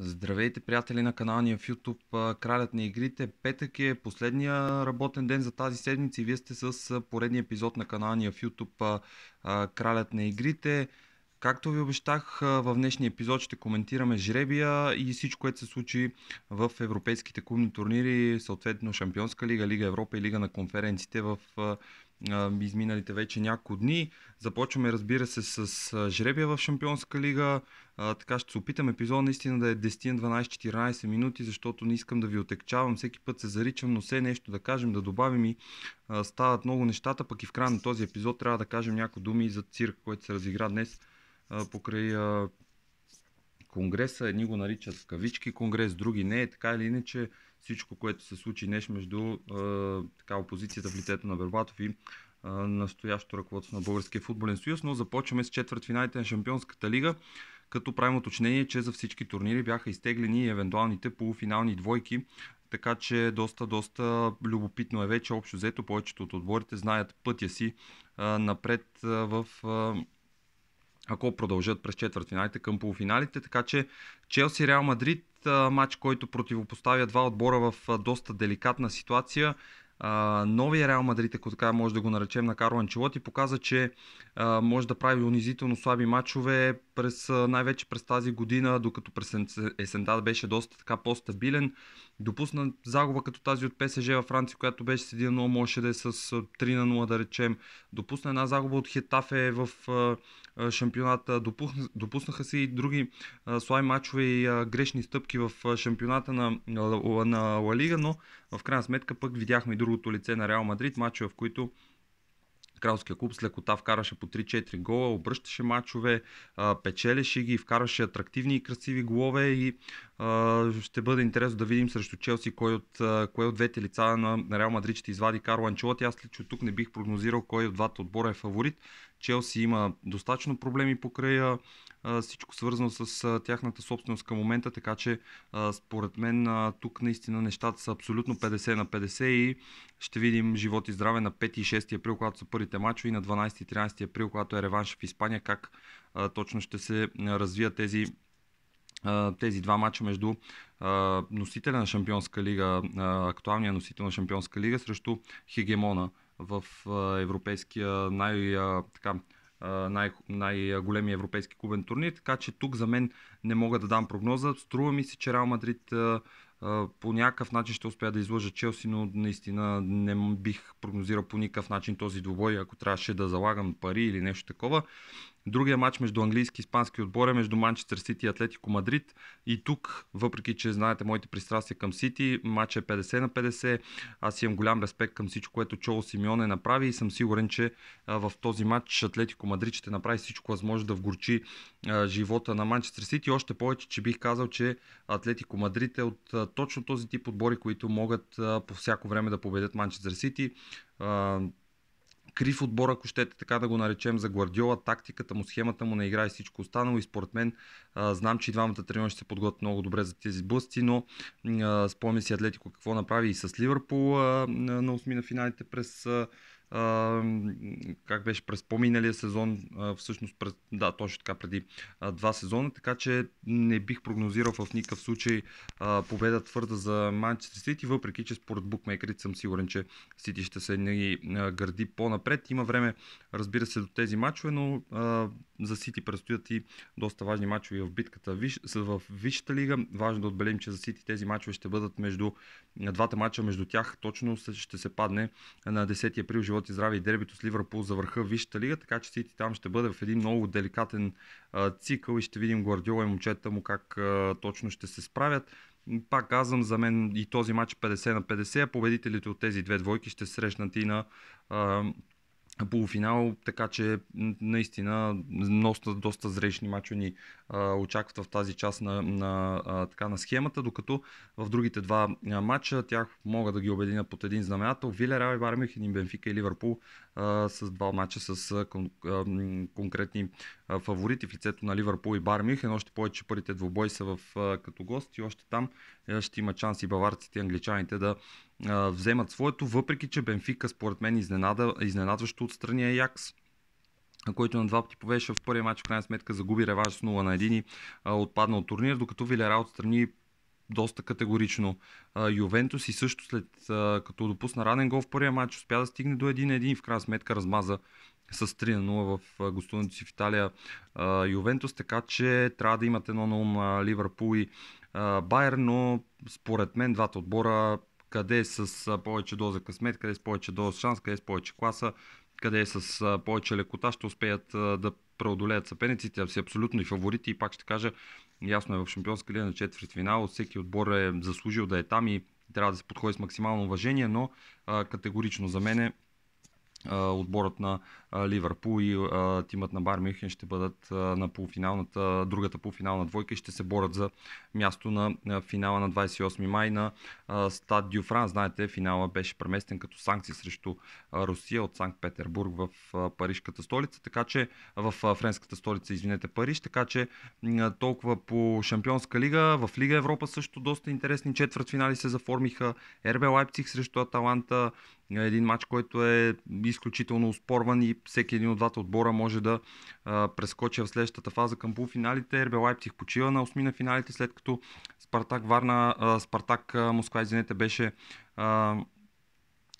Здравейте, приятели на канала ни в YouTube Кралят на игрите. Петък е последния работен ден за тази седмица и вие сте с поредния епизод на канала ни в YouTube Кралят на игрите. Както ви обещах, в днешния епизод ще коментираме жребия и всичко, което се случи в европейските клубни турнири, съответно Шампионска лига, Лига Европа и Лига на конференците в изминалите вече няколко дни. Започваме, разбира се, с жребия в Шампионска лига. така ще се опитам епизод наистина да е 10, 12, 14 минути, защото не искам да ви отекчавам. Всеки път се заричам, но все нещо да кажем, да добавим и стават много нещата. Пък и в края на този епизод трябва да кажем някои думи за цирк, който се разигра днес покрай конгреса. Едни го наричат кавички конгрес, други не. Така или иначе, всичко, което се случи днес между така, опозицията в лицето на Вербатов и настоящото ръководство на Българския футболен съюз, но започваме с четвъртфиналите на Шампионската лига, като правим уточнение, че за всички турнири бяха изтеглени и евентуалните полуфинални двойки, така че доста, доста любопитно е вече. Общо взето повечето от отборите знаят пътя си а, напред а, в а, ако продължат през четвъртфиналите към полуфиналите. Така че Челси Реал Мадрид, матч, който противопоставя два отбора в доста деликатна ситуация. новия Реал Мадрид, ако така може да го наречем на Карлан Анчелот и показа, че може да прави унизително слаби матчове, през, най-вече през тази година, докато през есента беше доста така по-стабилен. Допусна загуба като тази от ПСЖ във Франция, която беше с 1-0, можеше да е с 3 на 0 да речем. Допусна една загуба от Хетафе в шампионата. допуснаха се и други слай мачове и грешни стъпки в шампионата на, на, на Ла Лига, но в крайна сметка пък видяхме и другото лице на Реал Мадрид, мачове в които Кралския клуб с лекота вкараше по 3-4 гола, обръщаше мачове, печелеше ги, вкараше атрактивни и красиви голове и ще бъде интересно да видим срещу Челси кой от, кой от двете лица на Реал Мадрид ще извади Карло Анчелоти. Аз лично тук не бих прогнозирал кой от двата отбора е фаворит. Челси има достатъчно проблеми покрая всичко свързано с тяхната собственост към момента, така че според мен тук наистина нещата са абсолютно 50 на 50 и ще видим живот и здраве на 5 и 6 април, когато са първите матчове и на 12 и 13 април, когато е реванш в Испания, как точно ще се развият тези тези два мача между носителя на Шампионска лига, актуалния носител на Шампионска лига срещу хегемона в европейския най- така, най- най-големия европейски клубен турнир, така че тук за мен не мога да дам прогноза. Струва ми се, че Реал Мадрид по някакъв начин ще успея да излъжа Челси, но наистина не бих прогнозирал по никакъв начин този двубой, ако трябваше да залагам пари или нещо такова. Другия матч между английски и испански отбори е между Манчестър Сити и Атлетико Мадрид. И тук, въпреки че знаете моите пристрастия към Сити, матч е 50 на 50. Аз имам голям респект към всичко, което Чоло Симеоне направи и съм сигурен, че в този матч Атлетико Мадрид ще направи всичко възможно да вгорчи живота на Манчестър Сити. Още повече, че бих казал, че Атлетико Мадрид е от точно този тип отбори, които могат по всяко време да победят Манчестър Сити крив отбор, ако щете така да го наречем за Гвардиола, тактиката му, схемата му на игра и всичко останало и според мен а, знам, че и двамата треньори ще се подготвят много добре за тези блъсти, но спомням си Атлетико какво направи и с Ливърпул а, на 8 на финалите през а, а, как беше през по-миналия сезон, а, всъщност през, да, точно така преди а, два сезона, така че не бих прогнозирал в никакъв случай а, победа твърда за Манчестър Сити, въпреки че според букмейкерите съм сигурен, че Сити ще се ни гърди по-напред. Има време, разбира се, до тези мачове, но а, за Сити предстоят и доста важни мачове в битката в Висшата лига. Важно да отбелим, че за Сити тези мачове ще бъдат между двата мача между тях точно ще се падне на 10 април живот и здраве и дербито с Ливърпул за върха в Висшата лига, така че Сити там ще бъде в един много деликатен а, цикъл и ще видим Гвардиола и момчета му как а, точно ще се справят. Пак казвам, за мен и този матч 50 на 50, победителите от тези две двойки ще срещнат и на а, полуфинал, така че наистина доста, доста зречни мачо ни а, очакват в тази част на, на, а, така, на схемата, докато в другите два матча тях могат да ги обединя под един знаменател. Вилерал и Бармих, един Бенфика и Ливърпул а, с два мача с кон, а, конкретни а, фаворити в лицето на Ливърпул и Бармих. Едно още повече първите двобой са в, а, като гости. Още там ще има шанс и баварците и англичаните да а, вземат своето, въпреки че Бенфика според мен изненада, изненадващо отстрани е Аякс който на два пъти повеше в първия матч, в крайна сметка загуби реваж с 0 на 1 и а, отпадна от турнир, докато Вилера отстрани доста категорично а, Ювентус и също след а, като допусна ранен гол в първия матч успя да стигне до 1-1 и в крайна сметка размаза с 3 на 0 в гостуването си в Италия а, Ювентус, така че трябва да имат едно на ум Ливърпул и Байер, но според мен двата отбора къде е с повече доза късмет, къде е с повече доза шанс, къде е с повече класа, къде е с повече лекота, ще успеят да преодолеят съперниците, си абсолютно и фаворити. И пак ще кажа, ясно е в Шампионска лига на четвърт финал, всеки отбор е заслужил да е там и трябва да се подходи с максимално уважение, но категорично за мен е отборът на Ливърпул и тимът на Бар Мюхен ще бъдат на полуфиналната, другата полуфинална двойка и ще се борят за място на финала на 28 май на Стад Дю Фран. Знаете, финала беше преместен като санкции срещу Русия от Санкт Петербург в парижката столица, така че в френската столица, извинете, Париж, така че толкова по Шампионска лига, в Лига Европа също доста интересни четвъртфинали се заформиха. РБ Лайпциг срещу Аталанта, е, един матч, който е изключително успорван и всеки един от двата отбора може да прескочи в следващата фаза към полуфиналите. РБ Лайпциг почива на осми на финалите, след като Спартак Варна, Спартак а, Москва, извинете, беше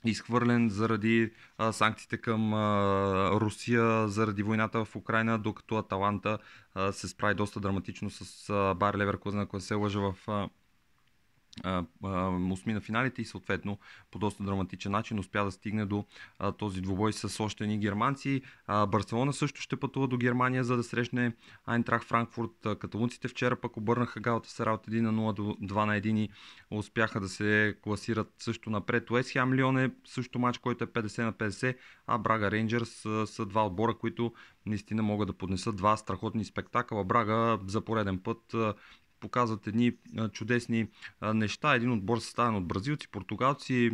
изхвърлен заради а, санкциите към а, Русия, заради войната в Украина, докато Аталанта а, се справи доста драматично с а, Бар Леверкузен, който се лъжа в а, осми на финалите и съответно по доста драматичен начин успя да стигне до а, този двубой с още ни германци. А, Барселона също ще пътува до Германия, за да срещне Айнтрах Франкфурт. Каталунците вчера пък обърнаха галата сара от 1 на 0 до 2 на 1 и успяха да се класират също напред. Уест Хем Лион е също матч, който е 50 на 50, а Брага Рейнджерс са, са два отбора, които наистина могат да поднесат два страхотни спектакъла. Брага за пореден път показват едни чудесни неща. Един отбор съставен от бразилци, португалци,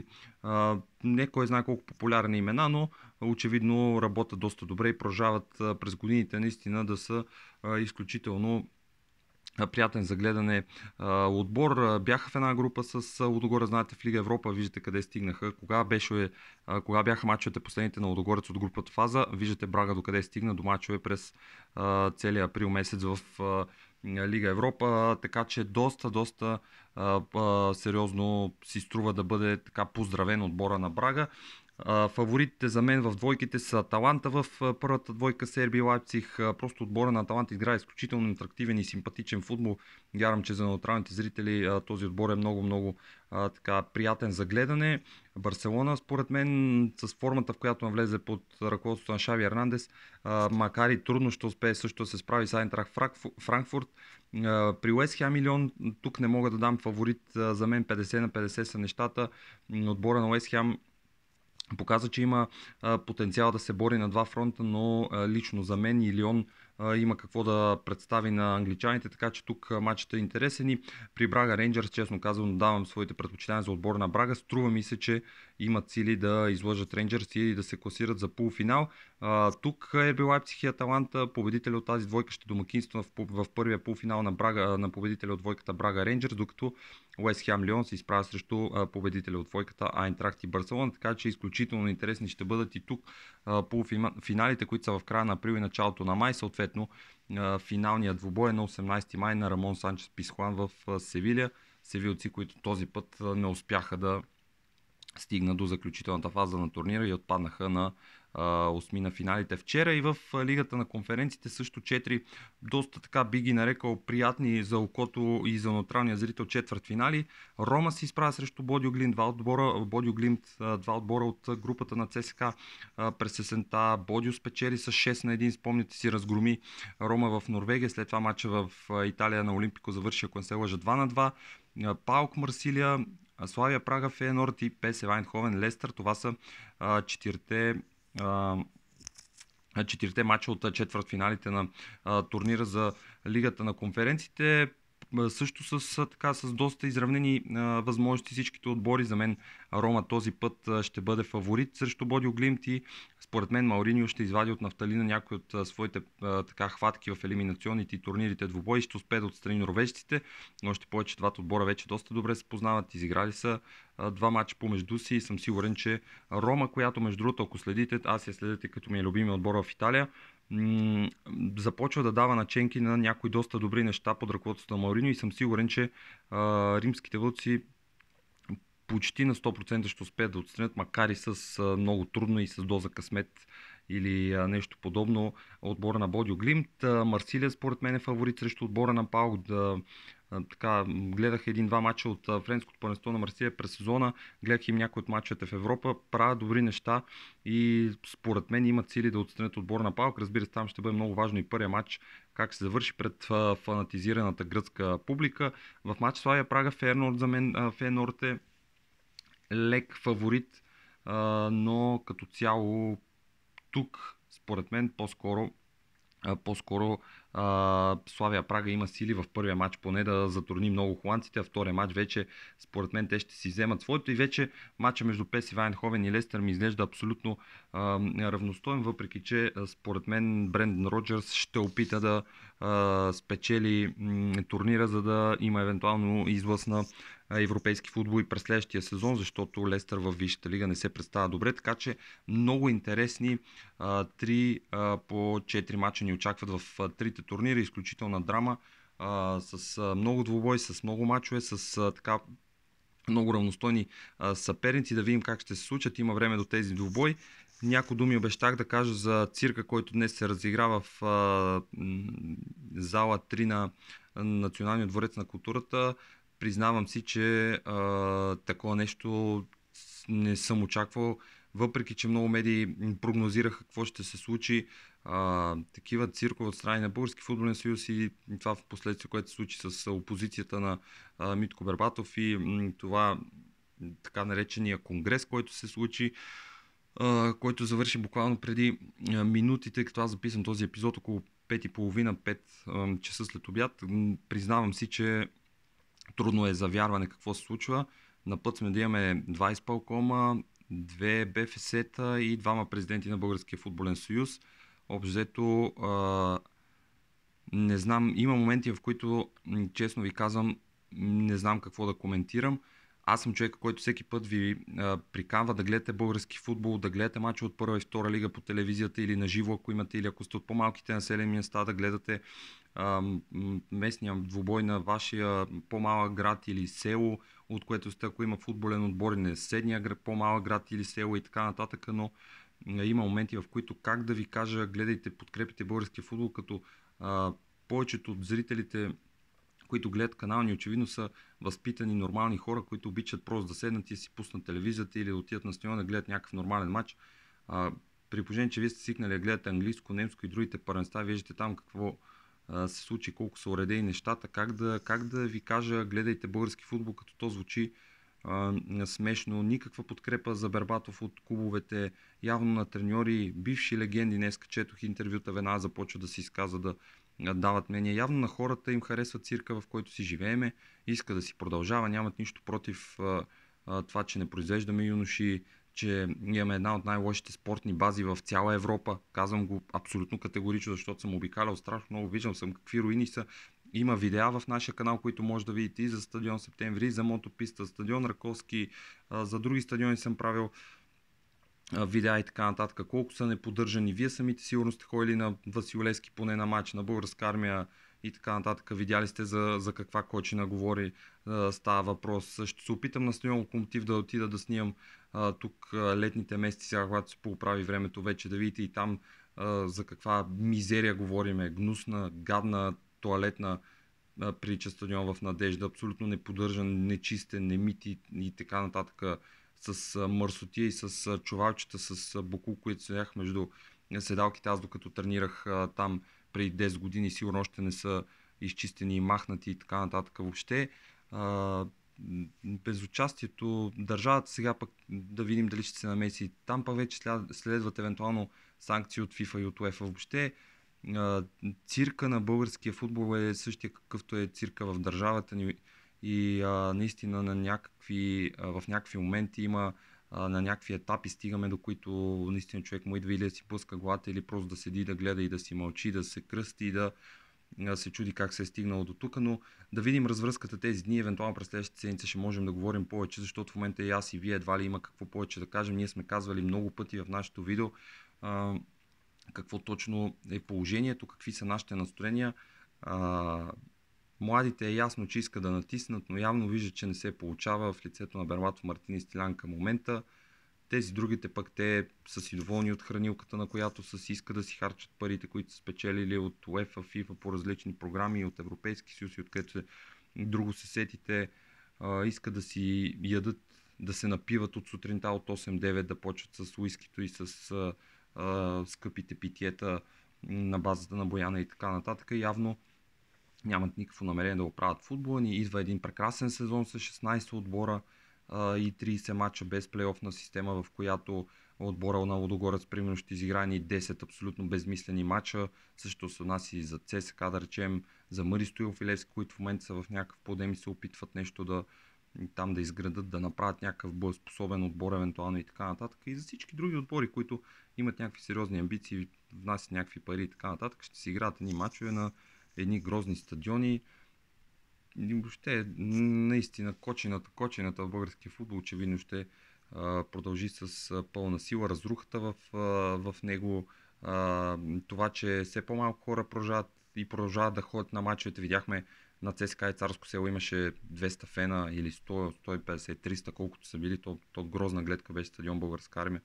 не кой знае колко популярни имена, но очевидно работят доста добре и продължават през годините наистина да са изключително приятен за гледане отбор. Бяха в една група с Лодогорец, знаете, в Лига Европа, виждате къде стигнаха. Кога, беше, кога бяха мачовете последните на Лодогорец от групата фаза, виждате Брага до къде стигна до мачове през целия април месец в е, Лига Европа, така че доста, доста а, а, сериозно си струва да бъде така поздравен отбора на Брага. Фаворитите за мен в двойките са Таланта в първата двойка Серби Лайпциг. Просто отбора на Таланта играе изключително атрактивен и симпатичен футбол. Вярвам, че за неутралните зрители този отбор е много-много така, приятен за гледане. Барселона, според мен, с формата, в която навлезе под ръководството на Шави Ернандес, макар и трудно ще успее също да се справи с Айнтрах Франкфурт. При Уест Хем Милион тук не мога да дам фаворит. За мен 50 на 50 са нещата. Отбора на Уест Хем показа, че има потенциал да се бори на два фронта, но лично за мен и Лион има какво да представи на англичаните, така че тук матчът е интересен и при Брага Рейнджерс, честно казвам, давам своите предпочитания за отбор на Брага. Струва ми се, че имат сили да излъжат Рейнджерс и да се класират за полуфинал. тук е била и Аталанта, победителя от тази двойка ще домакинства в, първия полуфинал на, Брага, на победителя от двойката Брага Рейнджерс, докато Уест Хем Лион се изправя срещу победителя от двойката Айнтракт и Барселона, така че изключително интересни ще бъдат и тук полуфиналите, които са в края на април и началото на май, съответно финалният двубой е на 18 май на Рамон Санчес Писхуан в Севиля. Севилци, които този път не успяха да стигна до заключителната фаза на турнира и отпаднаха на осми на финалите вчера и в Лигата на конференците също 4 доста така би ги нарекал приятни за окото и за неутралния зрител четвърт финали. Рома се изправя срещу Бодио Глин. два отбора, Бодио Глинт, два отбора от групата на ЦСК през сесента. Бодио спечели с 6 на 1, спомняте си, разгроми Рома в Норвегия, след това матча в Италия на Олимпико завърши, ако не се лъжа, 2 на 2. Паук Марсилия Славия Прага, Фейнорд и Пес Вайнховен, Лестър. Това са а, четирите а, четирите мача от четвъртфиналите на а, турнира за Лигата на конференците, също с, така, с доста изравнени а, възможности всичките отбори. За мен Рома този път а, ще бъде фаворит срещу Бодио Глимт и според мен Мауриньо ще извади от нафталина някои от своите а, така хватки в елиминационните и турнирите двубой ще успее да отстрани норвежците, но още повече двата отбора вече доста добре се познават, изиграли са а, два мача помежду си и съм сигурен, че Рома, която между другото, ако следите, аз я следите като ми е любимия отбор в Италия, започва да дава наченки на някои доста добри неща под ръководството на Маорино и съм сигурен, че а, римските вълци почти на 100% ще успеят да отстранят, макар и с много трудно и с доза късмет или нещо подобно отбора на Бодио Глимт. Марсилия според мен е фаворит срещу отбора на Паук. Да, така, гледах един-два мача от френското първенство на Марсилия през сезона, гледах им някои от мачовете в Европа, правят добри неща и според мен имат сили да отстранят отбора на Паук. Разбира се, там ще бъде много важно и първия матч, как се завърши пред фанатизираната гръцка публика. В матч Славия Прага Фернорд за мен Фернорд е лек фаворит, но като цяло тук, според мен, по-скоро по-скоро Славия Прага има сили в първия матч поне да затрудни много холандците, а втория матч вече според мен те ще си вземат своето и вече матча между Песи Вайнховен и Лестер ми изглежда абсолютно равностоен, въпреки че според мен Брендан Роджерс ще опита да спечели турнира, за да има евентуално излъз на европейски футбол и през следващия сезон, защото Лестър в Висшата лига не се представя добре, така че много интересни три по 4 мача ни очакват в трите турнира, изключителна драма с много двубой, с много мачове, с така много равностойни съперници, да видим как ще се случат. Има време до тези двубой. Някои думи обещах да кажа за цирка, който днес се разиграва в а, зала 3 на Националния дворец на културата. Признавам си, че а, такова нещо не съм очаквал, въпреки че много медии прогнозираха какво ще се случи. А, такива циркове от страни на Български футболен съюз и това в последствие, което се случи с опозицията на а, Митко Бербатов и м, това така наречения конгрес, който се случи който завърши буквално преди минутите, като аз записам този епизод около 5.30-5 часа след обяд. Признавам си, че трудно е за вярване какво се случва. На път сме да имаме 20 палкома, 2 БФС-та и двама президенти на Българския футболен съюз. Общо не знам, има моменти, в които, честно ви казвам, не знам какво да коментирам. Аз съм човек, който всеки път ви а, приканва да гледате български футбол, да гледате мачи от първа и втора лига по телевизията или на живо, ако имате, или ако сте от по-малките населени места, да гледате а, местния двубой на вашия по-малък град или село, от което сте, ако има футболен отбор не е седния град, по-малък град или село и така нататък, но има моменти, в които как да ви кажа, гледайте, подкрепите българския футбол, като а, повечето от зрителите които гледат канални, очевидно са възпитани нормални хора, които обичат просто да седнат и си пуснат телевизията или да отидат на стадиона да гледат някакъв нормален матч. А, при положение, че вие сте свикнали да гледате английско, немско и другите паренства, виждате там какво а, се случи, колко са уредени нещата, как да, как да ви кажа, гледайте български футбол, като то звучи а, смешно, никаква подкрепа за Бербатов от клубовете, явно на треньори, бивши легенди, днес четох интервюта, веднага започва да се изказа да дават мнение. Явно на хората им харесва цирка, в който си живееме, иска да си продължава, нямат нищо против това, че не произвеждаме юноши, че имаме една от най-лошите спортни бази в цяла Европа. Казвам го абсолютно категорично, защото съм обикалял страшно много, виждам съм какви руини са. Има видеа в нашия канал, които може да видите и за стадион Септември, и за мотописта, стадион Раковски, за други стадиони съм правил видеа и така нататък, колко са неподържани. Вие самите сигурно сте ходили на Василевски поне на матч на българска армия и така нататък. Видяли сте за, за каква кочина говори а, става въпрос. Ще се опитам на Стоян Локомотив да отида да снимам а, тук а, летните месеци, сега когато се поправи времето вече, да видите и там а, за каква мизерия говориме. Гнусна, гадна, туалетна прилича стадион в Надежда, абсолютно неподържан, нечистен, немити и така нататък с мърсотия и с чувалчета с боку, които седях между седалките. Аз докато тренирах там преди 10 години, сигурно още не са изчистени и махнати и така нататък въобще. Без участието държавата сега пък да видим дали ще се намеси. Там пък вече следват евентуално санкции от FIFA и от UEFA въобще цирка на българския футбол е същия какъвто е цирка в държавата ни и а, наистина на някакви, а, в някакви моменти има а, на някакви етапи стигаме, до които наистина човек му идва или да си пуска главата, или просто да седи, да гледа и да си мълчи, да се кръсти и да, се чуди как се е стигнало до тук, но да видим развръзката тези дни, евентуално през следващата седмица ще можем да говорим повече, защото в момента и аз и вие едва ли има какво повече да кажем. Ние сме казвали много пъти в нашето видео а, какво точно е положението, какви са нашите настроения, а, Младите е ясно, че иска да натиснат, но явно виждат, че не се получава в лицето на Берватов Мартин и Стилян към момента. Тези другите пък те са си доволни от хранилката, на която са си иска да си харчат парите, които са спечелили от УЕФА, ФИФА по различни програми, от Европейски съюз и откъдето друго се сетите. А, иска да си ядат, да се напиват от сутринта от 8-9, да почват с уискито и с а, а, скъпите питиета на базата на Бояна и така нататък. Явно нямат никакво намерение да го правят футбола ни. Идва един прекрасен сезон с 16 отбора и 30 мача без плейофна система, в която отбора на Лодогорец примерно ще изиграе ни 10 абсолютно безмислени мача. Също се нас и за ЦСК, да речем, за Мари Стоилов и Левски, които в момента са в някакъв подем и се опитват нещо да там да изградат, да направят някакъв боеспособен отбор, евентуално и така нататък. И за всички други отбори, които имат някакви сериозни амбиции, внасят някакви пари и така нататък, ще си играят едни мачове на едни грозни стадиони. И въобще, наистина, кочината, кочината в българския футбол очевидно ще а, продължи с а, пълна сила. Разрухата в, а, в него, а, това, че все по-малко хора продължават и продължават да ходят на мачовете. Видяхме на ЦСКА и Царско село имаше 200 фена или 100, 150, 300, колкото са били. То, то грозна гледка беше стадион Българска армия.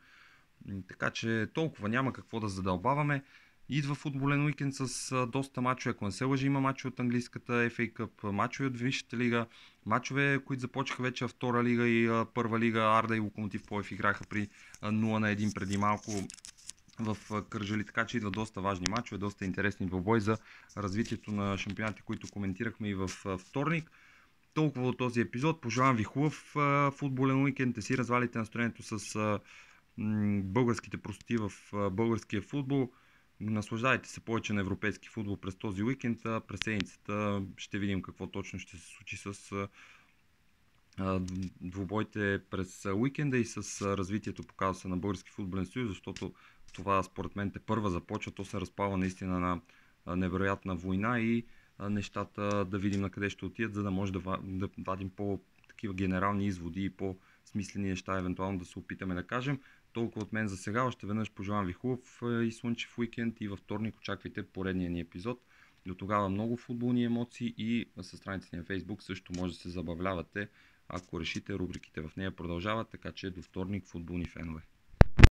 Така че толкова няма какво да задълбаваме. Идва футболен уикенд с доста мачове. Ако не се лъжи, има мачове от английската FA Cup, мачове от Висшата лига, мачове, които започнаха вече втора лига и първа лига. Арда и Локомотив Поев играха при 0 на 1 преди малко в Кържали, така че идват доста важни мачове, доста интересни двобой за развитието на шампионатите, които коментирахме и в вторник. Толкова от този епизод. Пожелавам ви хубав футболен уикенд. Те си развалите настроението с българските простоти в българския футбол. Наслаждайте се повече на европейски футбол през този уикенд, а през седмицата ще видим какво точно ще се случи с двубойте през уикенда и с развитието по казуса на Български футболен съюз, защото това според мен те първа започва, то се разпава наистина на невероятна война и нещата да видим на къде ще отидат, за да може да, да вадим по такива генерални изводи и по смислени неща, евентуално да се опитаме да кажем. Толкова от мен за сега. Още веднъж пожелавам ви хубав е, и слънчев уикенд и във вторник очаквайте поредния ни епизод. До тогава много футболни емоции и със страницата ни на Facebook също може да се забавлявате, ако решите рубриките в нея продължават, така че до вторник футболни фенове.